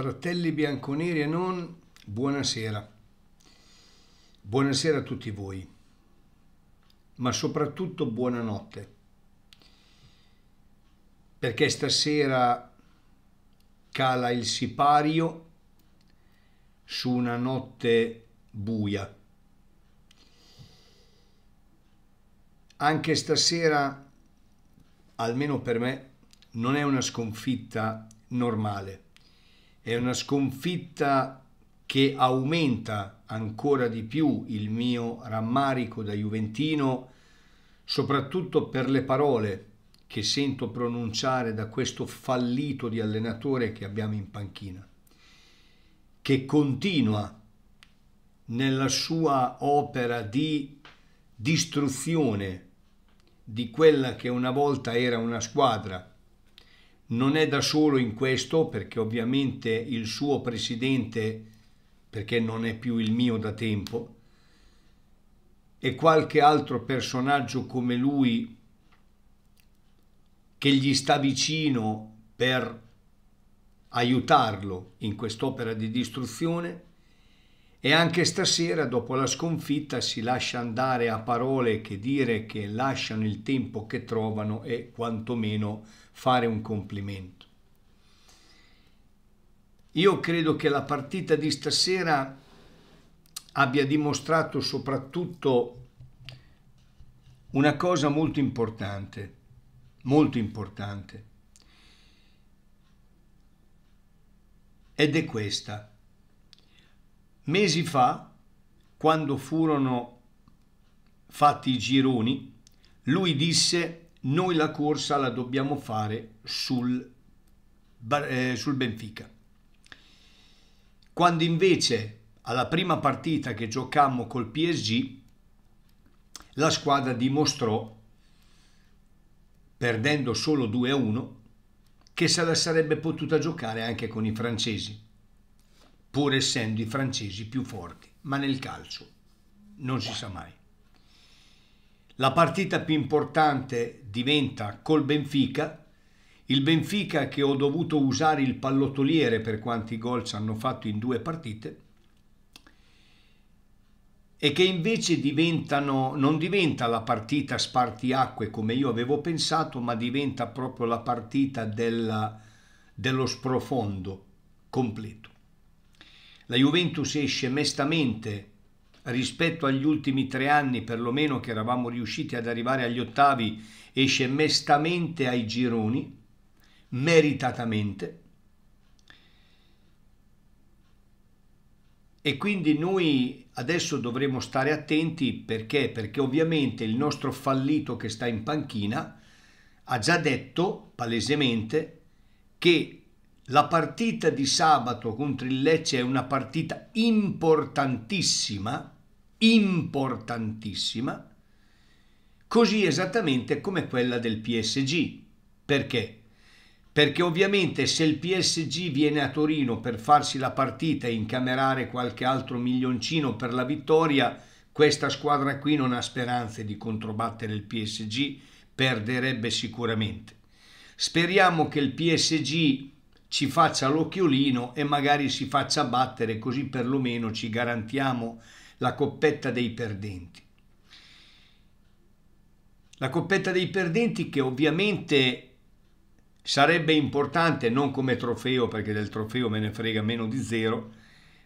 Fratelli bianconeri e non, buonasera. Buonasera a tutti voi, ma soprattutto buonanotte, perché stasera cala il sipario su una notte buia. Anche stasera, almeno per me, non è una sconfitta normale è una sconfitta che aumenta ancora di più il mio rammarico da Juventino, soprattutto per le parole che sento pronunciare da questo fallito di allenatore che abbiamo in panchina, che continua nella sua opera di distruzione di quella che una volta era una squadra non è da solo in questo perché ovviamente il suo presidente, perché non è più il mio da tempo, e qualche altro personaggio come lui che gli sta vicino per aiutarlo in quest'opera di distruzione, e anche stasera, dopo la sconfitta, si lascia andare a parole che dire che lasciano il tempo che trovano e quantomeno fare un complimento. Io credo che la partita di stasera abbia dimostrato soprattutto una cosa molto importante, molto importante, ed è questa. Mesi fa, quando furono fatti i gironi, lui disse noi la corsa la dobbiamo fare sul, eh, sul Benfica. Quando invece alla prima partita che giocammo col PSG, la squadra dimostrò, perdendo solo 2-1, che se la sarebbe potuta giocare anche con i francesi pur essendo i francesi più forti, ma nel calcio non si sa mai. La partita più importante diventa col Benfica, il Benfica che ho dovuto usare il pallottoliere per quanti gol ci hanno fatto in due partite e che invece non diventa la partita spartiacque come io avevo pensato, ma diventa proprio la partita della, dello sprofondo completo. La Juventus esce mestamente rispetto agli ultimi tre anni, perlomeno che eravamo riusciti ad arrivare agli ottavi, esce mestamente ai gironi, meritatamente. E quindi noi adesso dovremo stare attenti perché? Perché ovviamente il nostro fallito che sta in panchina ha già detto palesemente che la partita di sabato contro il Lecce è una partita importantissima, importantissima, così esattamente come quella del PSG. Perché? Perché ovviamente se il PSG viene a Torino per farsi la partita e incamerare qualche altro milioncino per la vittoria, questa squadra qui non ha speranze di controbattere il PSG, perderebbe sicuramente. Speriamo che il PSG ci faccia l'occhiolino e magari si faccia battere così perlomeno ci garantiamo la coppetta dei perdenti. La coppetta dei perdenti che ovviamente sarebbe importante non come trofeo perché del trofeo me ne frega meno di zero,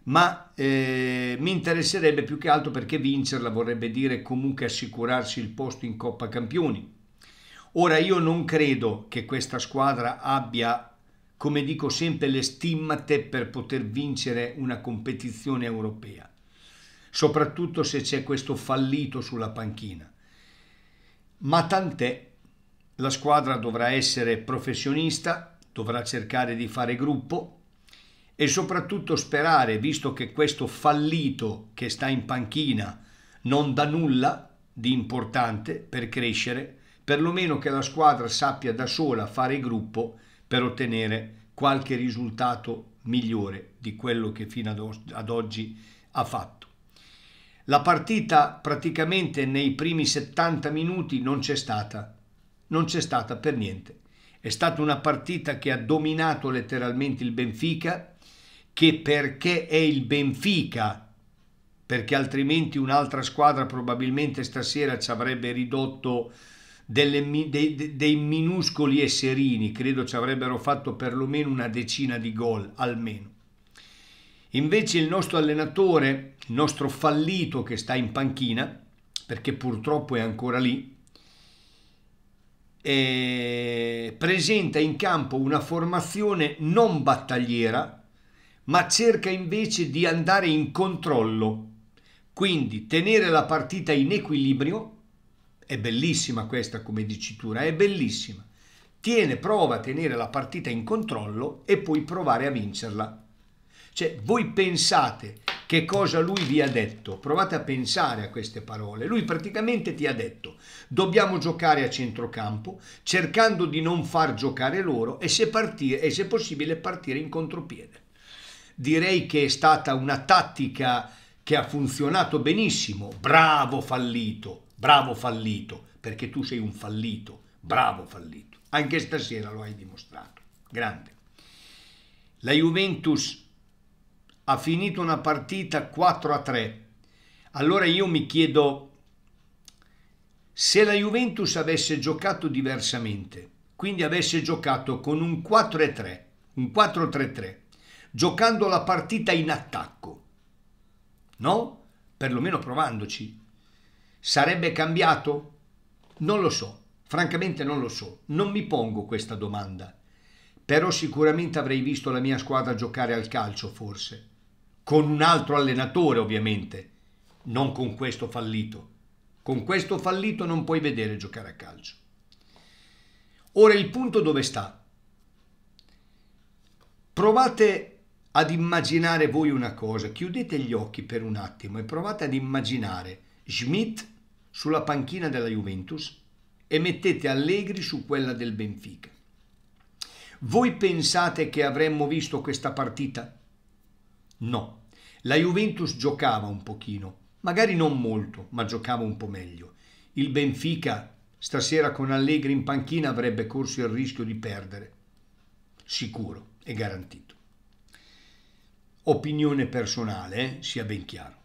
ma eh, mi interesserebbe più che altro perché vincerla vorrebbe dire comunque assicurarsi il posto in Coppa Campioni. Ora io non credo che questa squadra abbia come dico sempre, le stimmate per poter vincere una competizione europea, soprattutto se c'è questo fallito sulla panchina. Ma tant'è, la squadra dovrà essere professionista, dovrà cercare di fare gruppo e soprattutto sperare, visto che questo fallito che sta in panchina non dà nulla di importante per crescere, perlomeno che la squadra sappia da sola fare gruppo per ottenere qualche risultato migliore di quello che fino ad oggi ha fatto. La partita praticamente nei primi 70 minuti non c'è stata, non c'è stata per niente. È stata una partita che ha dominato letteralmente il Benfica, che perché è il Benfica, perché altrimenti un'altra squadra probabilmente stasera ci avrebbe ridotto delle, dei, dei minuscoli esserini, credo ci avrebbero fatto perlomeno una decina di gol almeno. Invece il nostro allenatore, il nostro fallito che sta in panchina, perché purtroppo è ancora lì, eh, presenta in campo una formazione non battagliera, ma cerca invece di andare in controllo, quindi tenere la partita in equilibrio è bellissima questa come dicitura, è bellissima. Tiene, prova a tenere la partita in controllo e poi provare a vincerla. Cioè, voi pensate che cosa lui vi ha detto, provate a pensare a queste parole. Lui praticamente ti ha detto, dobbiamo giocare a centrocampo, cercando di non far giocare loro e se, partire, e se possibile partire in contropiede. Direi che è stata una tattica che ha funzionato benissimo, bravo fallito, bravo fallito, perché tu sei un fallito, bravo fallito. Anche stasera lo hai dimostrato. Grande. La Juventus ha finito una partita 4 a 3. Allora io mi chiedo se la Juventus avesse giocato diversamente, quindi avesse giocato con un 4 e 3, un 4-3-3, giocando la partita in attacco, no? Perlomeno provandoci, Sarebbe cambiato? Non lo so, francamente non lo so, non mi pongo questa domanda. Però sicuramente avrei visto la mia squadra giocare al calcio, forse. Con un altro allenatore, ovviamente. Non con questo fallito. Con questo fallito non puoi vedere giocare a calcio. Ora il punto dove sta? Provate ad immaginare voi una cosa, chiudete gli occhi per un attimo e provate ad immaginare Schmidt sulla panchina della Juventus e mettete Allegri su quella del Benfica. Voi pensate che avremmo visto questa partita? No, la Juventus giocava un pochino, magari non molto, ma giocava un po' meglio. Il Benfica stasera con Allegri in panchina avrebbe corso il rischio di perdere. Sicuro e garantito. Opinione personale, eh? sia ben chiaro.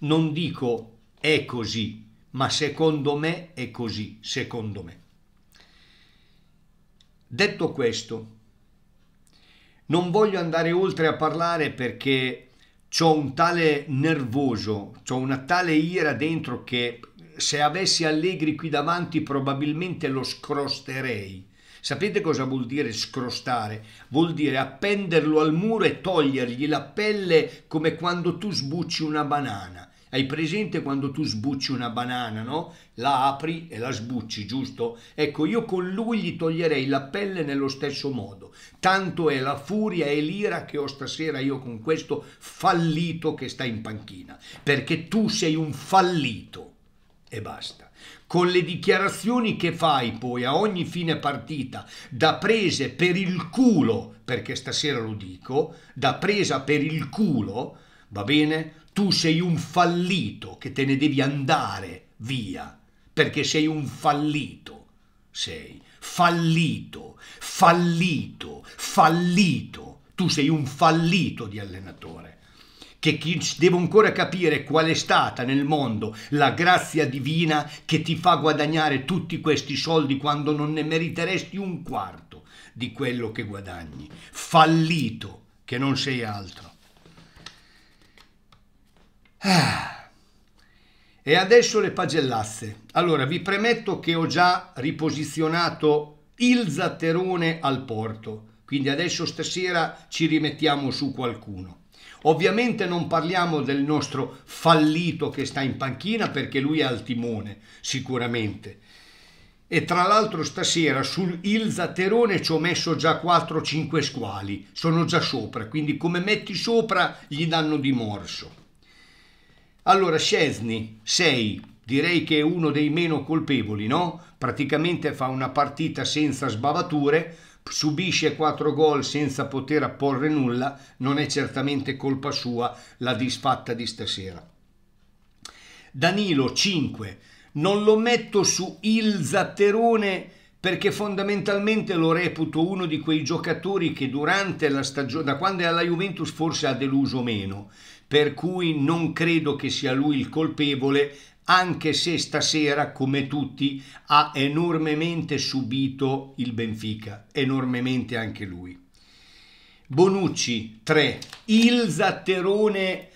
Non dico è così, ma secondo me è così, secondo me. Detto questo, non voglio andare oltre a parlare perché ho un tale nervoso, ho una tale ira dentro che se avessi Allegri qui davanti probabilmente lo scrosterei. Sapete cosa vuol dire scrostare? Vuol dire appenderlo al muro e togliergli la pelle come quando tu sbucci una banana. Hai presente quando tu sbucci una banana, no? La apri e la sbucci, giusto? Ecco, io con lui gli toglierei la pelle nello stesso modo. Tanto è la furia e l'ira che ho stasera io con questo fallito che sta in panchina. Perché tu sei un fallito. E basta con le dichiarazioni che fai poi a ogni fine partita, da prese per il culo, perché stasera lo dico, da presa per il culo, va bene? Tu sei un fallito che te ne devi andare via, perché sei un fallito, sei fallito, fallito, fallito, tu sei un fallito di allenatore che devo ancora capire qual è stata nel mondo la grazia divina che ti fa guadagnare tutti questi soldi quando non ne meriteresti un quarto di quello che guadagni. Fallito, che non sei altro. Ah. E adesso le pagellasse. Allora, vi premetto che ho già riposizionato il zatterone al porto, quindi adesso stasera ci rimettiamo su qualcuno. Ovviamente non parliamo del nostro fallito che sta in panchina perché lui è al timone, sicuramente. E tra l'altro stasera sul Il Zatterone ci ho messo già 4-5 squali, sono già sopra, quindi come metti sopra gli danno di morso. Allora, Scesni, 6. Direi che è uno dei meno colpevoli, no? Praticamente fa una partita senza sbavature, subisce 4 gol senza poter apporre nulla, non è certamente colpa sua la disfatta di stasera. Danilo 5, non lo metto su il Zatterone perché fondamentalmente lo reputo uno di quei giocatori che durante la stagione, da quando è alla Juventus forse ha deluso meno, per cui non credo che sia lui il colpevole, anche se stasera, come tutti, ha enormemente subito il Benfica, enormemente anche lui. Bonucci 3, il zatterone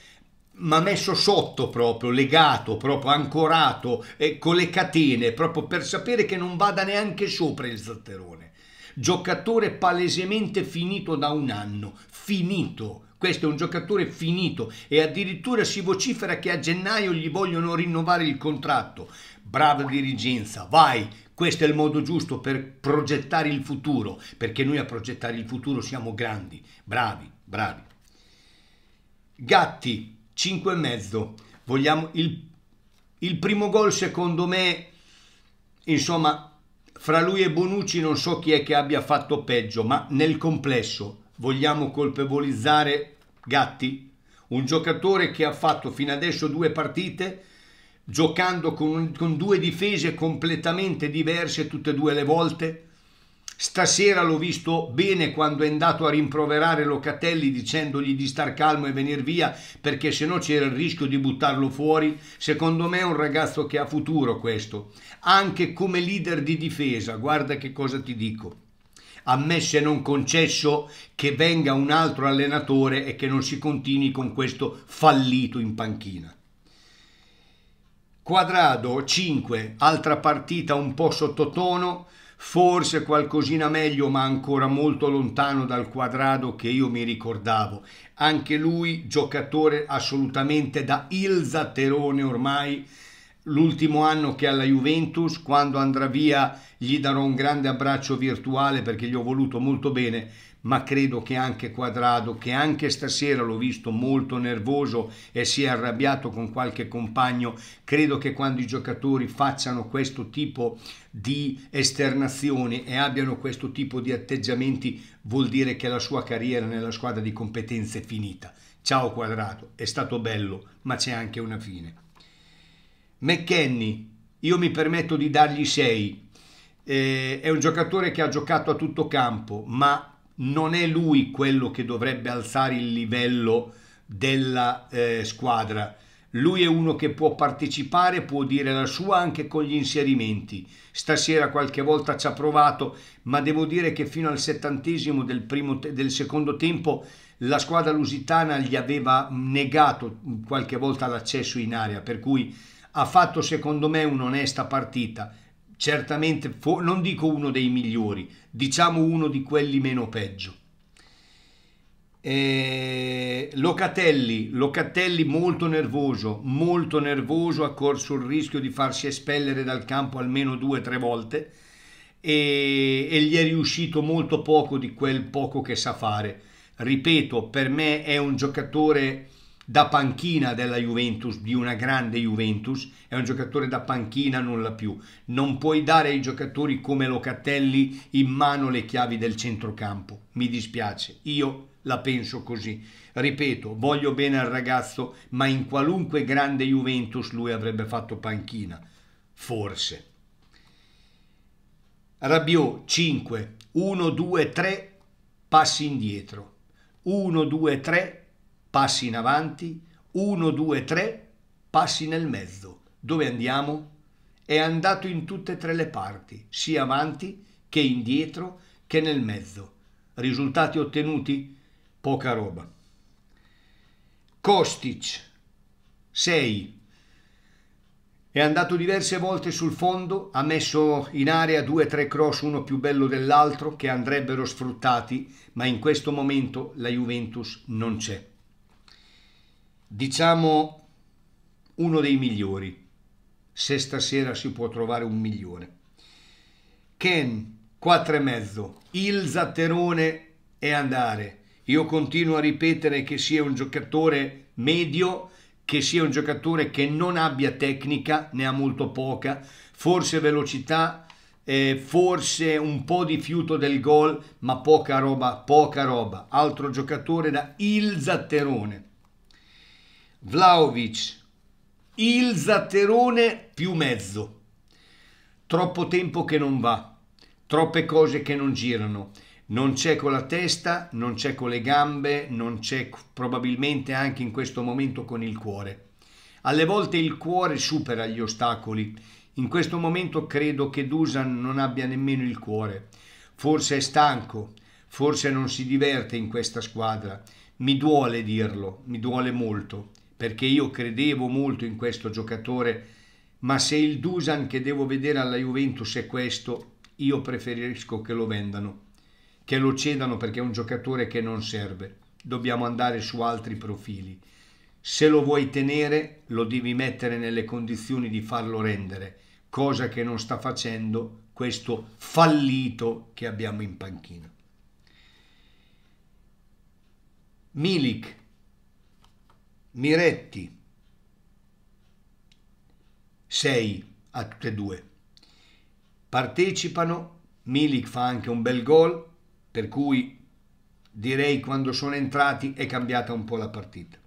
ma messo sotto proprio, legato, proprio ancorato, eh, con le catene, proprio per sapere che non vada neanche sopra il zatterone. Giocatore palesemente finito da un anno, finito. Questo è un giocatore finito e addirittura si vocifera che a gennaio gli vogliono rinnovare il contratto. Brava dirigenza, vai, questo è il modo giusto per progettare il futuro, perché noi a progettare il futuro siamo grandi, bravi, bravi. Gatti, e mezzo. Vogliamo il, il primo gol, secondo me, insomma, fra lui e Bonucci non so chi è che abbia fatto peggio, ma nel complesso vogliamo colpevolizzare Gatti, un giocatore che ha fatto fino adesso due partite giocando con, con due difese completamente diverse tutte e due le volte Stasera l'ho visto bene quando è andato a rimproverare Locatelli dicendogli di star calmo e venire via perché se no c'era il rischio di buttarlo fuori. Secondo me è un ragazzo che ha futuro questo, anche come leader di difesa, guarda che cosa ti dico A me se non concesso che venga un altro allenatore e che non si continui con questo fallito in panchina. Quadrado 5, altra partita un po' sottotono, forse qualcosina meglio, ma ancora molto lontano dal quadrato che io mi ricordavo. Anche lui giocatore assolutamente da il zatterone ormai, l'ultimo anno che è alla Juventus, quando andrà via gli darò un grande abbraccio virtuale perché gli ho voluto molto bene ma credo che anche Quadrado, che anche stasera l'ho visto molto nervoso e si è arrabbiato con qualche compagno, credo che quando i giocatori facciano questo tipo di esternazioni e abbiano questo tipo di atteggiamenti vuol dire che la sua carriera nella squadra di competenze è finita. Ciao Quadrado, è stato bello, ma c'è anche una fine. McKenny, io mi permetto di dargli 6. Eh, è un giocatore che ha giocato a tutto campo, ma non è lui quello che dovrebbe alzare il livello della eh, squadra. Lui è uno che può partecipare, può dire la sua anche con gli inserimenti. Stasera qualche volta ci ha provato, ma devo dire che fino al settantesimo del, primo, del secondo tempo la squadra lusitana gli aveva negato qualche volta l'accesso in area, per cui ha fatto secondo me un'onesta partita certamente, non dico uno dei migliori, diciamo uno di quelli meno peggio. Eh, Locatelli, Locatelli molto nervoso, molto nervoso, ha corso il rischio di farsi espellere dal campo almeno due o tre volte e, e gli è riuscito molto poco di quel poco che sa fare. Ripeto, per me è un giocatore da panchina della Juventus, di una grande Juventus, è un giocatore da panchina nulla più. Non puoi dare ai giocatori come Locatelli in mano le chiavi del centrocampo. Mi dispiace, io la penso così. Ripeto, voglio bene al ragazzo, ma in qualunque grande Juventus lui avrebbe fatto panchina. Forse. Rabiot 5, 1, 2, 3, passi indietro. 1, 2, 3, passi in avanti, 1, 2, 3, passi nel mezzo. Dove andiamo? È andato in tutte e tre le parti, sia avanti che indietro che nel mezzo. Risultati ottenuti? Poca roba. Kostic 6 è andato diverse volte sul fondo, ha messo in area due o tre cross, uno più bello dell'altro, che andrebbero sfruttati, ma in questo momento la Juventus non c'è diciamo uno dei migliori, se stasera si può trovare un milione. Ken, 4,5, il zatterone è andare. Io continuo a ripetere che sia un giocatore medio, che sia un giocatore che non abbia tecnica, ne ha molto poca, forse velocità, eh, forse un po' di fiuto del gol, ma poca roba, poca roba. Altro giocatore da il zatterone Vlaovic, il zatterone più mezzo. Troppo tempo che non va, troppe cose che non girano. Non c'è con la testa, non c'è con le gambe, non c'è probabilmente anche in questo momento con il cuore. Alle volte il cuore supera gli ostacoli. In questo momento credo che Dusan non abbia nemmeno il cuore. Forse è stanco, forse non si diverte in questa squadra. Mi duole dirlo, mi duole molto perché io credevo molto in questo giocatore, ma se il Dusan che devo vedere alla Juventus è questo, io preferisco che lo vendano, che lo cedano perché è un giocatore che non serve. Dobbiamo andare su altri profili. Se lo vuoi tenere, lo devi mettere nelle condizioni di farlo rendere, cosa che non sta facendo questo fallito che abbiamo in panchina. Milik Miretti 6 a tutte e due. Partecipano, Milik fa anche un bel gol, per cui direi quando sono entrati è cambiata un po' la partita.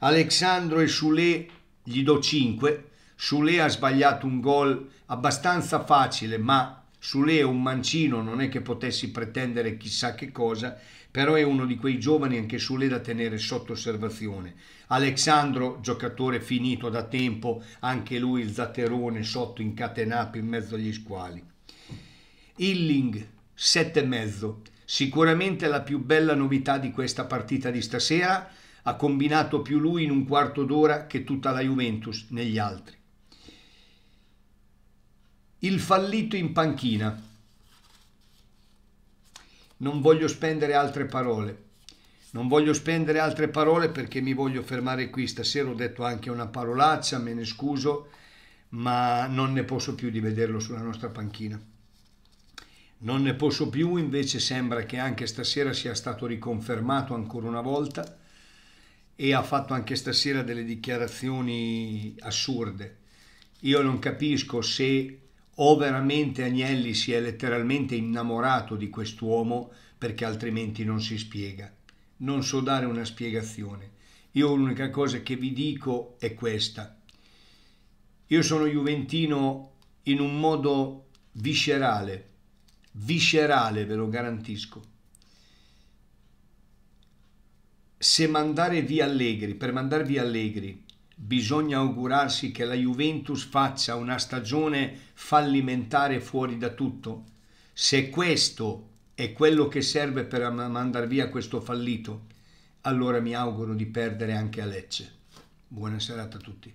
Alexandro e Sule gli do 5, Sule ha sbagliato un gol abbastanza facile ma su lei è un mancino non è che potessi pretendere chissà che cosa, però è uno di quei giovani anche su lei da tenere sotto osservazione. Alexandro, giocatore finito da tempo, anche lui il zatterone sotto incatenato in mezzo agli squali. Illing, 7,5. Sicuramente la più bella novità di questa partita di stasera ha combinato più lui in un quarto d'ora che tutta la Juventus negli altri. Il fallito in panchina. Non voglio spendere altre parole. Non voglio spendere altre parole perché mi voglio fermare qui. Stasera ho detto anche una parolaccia, me ne scuso, ma non ne posso più di vederlo sulla nostra panchina. Non ne posso più, invece sembra che anche stasera sia stato riconfermato ancora una volta e ha fatto anche stasera delle dichiarazioni assurde. Io non capisco se o veramente Agnelli si è letteralmente innamorato di quest'uomo perché altrimenti non si spiega. Non so dare una spiegazione. Io l'unica cosa che vi dico è questa. Io sono juventino in un modo viscerale, viscerale ve lo garantisco. Se mandare via Allegri, per mandare via Allegri, Bisogna augurarsi che la Juventus faccia una stagione fallimentare fuori da tutto. Se questo è quello che serve per mandar via questo fallito, allora mi auguro di perdere anche a Lecce. Buona serata a tutti.